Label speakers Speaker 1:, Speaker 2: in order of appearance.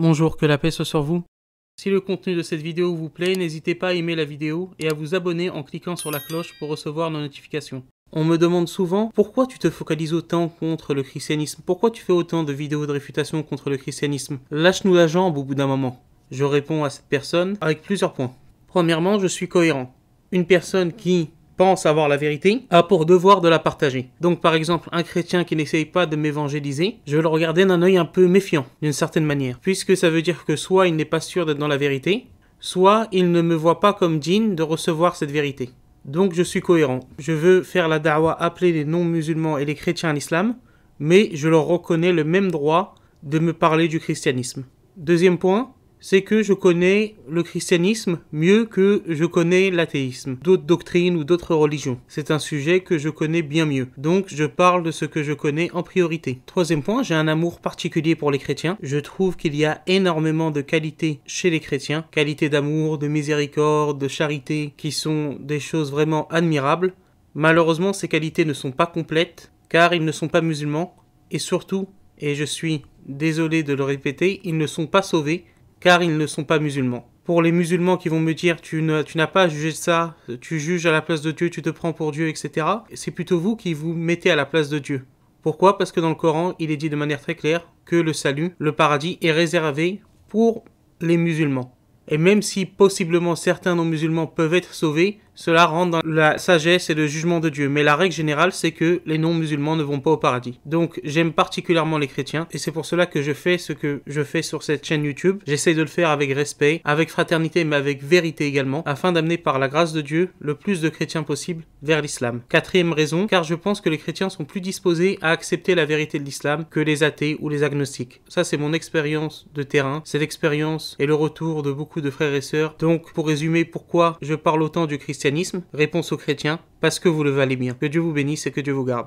Speaker 1: Bonjour, que la paix soit sur vous. Si le contenu de cette vidéo vous plaît, n'hésitez pas à aimer la vidéo et à vous abonner en cliquant sur la cloche pour recevoir nos notifications. On me demande souvent pourquoi tu te focalises autant contre le christianisme, pourquoi tu fais autant de vidéos de réfutation contre le christianisme. Lâche-nous la jambe au bout d'un moment. Je réponds à cette personne avec plusieurs points. Premièrement, je suis cohérent. Une personne qui pense avoir la vérité a pour devoir de la partager. Donc par exemple, un chrétien qui n'essaye pas de m'évangéliser, je vais le regarder d'un œil un peu méfiant, d'une certaine manière, puisque ça veut dire que soit il n'est pas sûr d'être dans la vérité, soit il ne me voit pas comme digne de recevoir cette vérité. Donc je suis cohérent. Je veux faire la dawa appeler les non-musulmans et les chrétiens à l'islam, mais je leur reconnais le même droit de me parler du christianisme. Deuxième point, c'est que je connais le christianisme mieux que je connais l'athéisme, d'autres doctrines ou d'autres religions. C'est un sujet que je connais bien mieux. Donc je parle de ce que je connais en priorité. Troisième point, j'ai un amour particulier pour les chrétiens. Je trouve qu'il y a énormément de qualités chez les chrétiens, qualités d'amour, de miséricorde, de charité, qui sont des choses vraiment admirables. Malheureusement, ces qualités ne sont pas complètes, car ils ne sont pas musulmans, et surtout, et je suis désolé de le répéter, ils ne sont pas sauvés car ils ne sont pas musulmans. Pour les musulmans qui vont me dire tu n'as pas jugé ça, tu juges à la place de Dieu, tu te prends pour Dieu, etc. C'est plutôt vous qui vous mettez à la place de Dieu. Pourquoi Parce que dans le Coran, il est dit de manière très claire que le salut, le paradis est réservé pour les musulmans. Et même si possiblement certains non-musulmans peuvent être sauvés, cela rentre dans la sagesse et le jugement de Dieu, mais la règle générale c'est que les non-musulmans ne vont pas au paradis. Donc j'aime particulièrement les chrétiens et c'est pour cela que je fais ce que je fais sur cette chaîne YouTube. J'essaye de le faire avec respect, avec fraternité mais avec vérité également, afin d'amener par la grâce de Dieu le plus de chrétiens possible vers l'islam. Quatrième raison, car je pense que les chrétiens sont plus disposés à accepter la vérité de l'islam que les athées ou les agnostiques. Ça c'est mon expérience de terrain, C'est l'expérience et le retour de beaucoup de frères et sœurs. Donc pour résumer pourquoi je parle autant du christianisme, christianisme Réponse aux chrétiens, parce que vous le valez bien. Que Dieu vous bénisse et que Dieu vous garde.